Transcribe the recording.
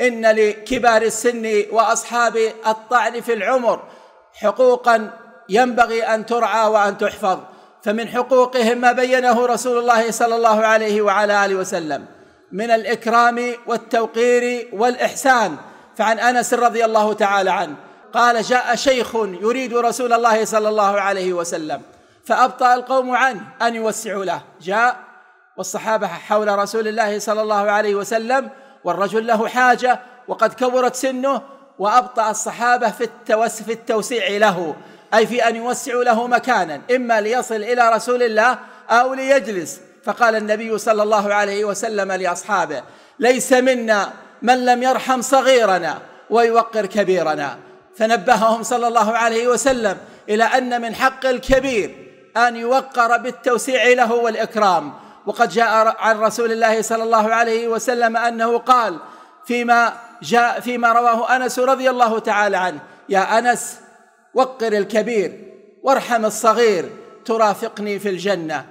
إن لكبار السن وأصحاب الطعن في العمر حقوقا ينبغي أن ترعى وأن تحفظ فمن حقوقهم ما بينه رسول الله صلى الله عليه وعلى آله وسلم من الإكرام والتوقير والإحسان فعن أنس رضي الله تعالى عنه قال جاء شيخ يريد رسول الله صلى الله عليه وسلم فأبطأ القوم عنه أن يوسعوا له جاء والصحابة حول رسول الله صلى الله عليه وسلم والرجل له حاجة وقد كبرت سنه وأبطأ الصحابة في, التوس في التوسيع له أي في أن يوسعوا له مكانا إما ليصل إلى رسول الله أو ليجلس فقال النبي صلى الله عليه وسلم لأصحابه ليس منا من لم يرحم صغيرنا ويوقر كبيرنا فنبههم صلى الله عليه وسلم إلى أن من حق الكبير أن يوقر بالتوسيع له والإكرام وقد جاء عن رسول الله صلى الله عليه وسلم انه قال فيما جاء فيما رواه انس رضي الله تعالى عنه يا انس وقر الكبير وارحم الصغير ترافقني في الجنه